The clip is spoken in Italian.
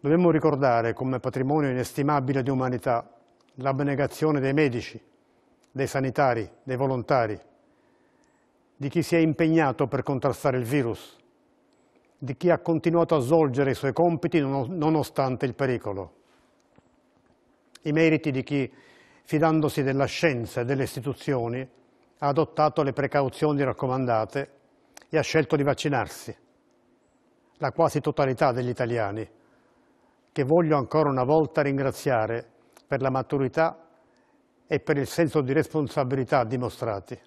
Dobbiamo ricordare come patrimonio inestimabile di umanità l'abnegazione dei medici, dei sanitari, dei volontari, di chi si è impegnato per contrastare il virus, di chi ha continuato a svolgere i suoi compiti nonostante il pericolo, i meriti di chi, fidandosi della scienza e delle istituzioni, ha adottato le precauzioni raccomandate e ha scelto di vaccinarsi. La quasi totalità degli italiani che voglio ancora una volta ringraziare per la maturità e per il senso di responsabilità dimostrati.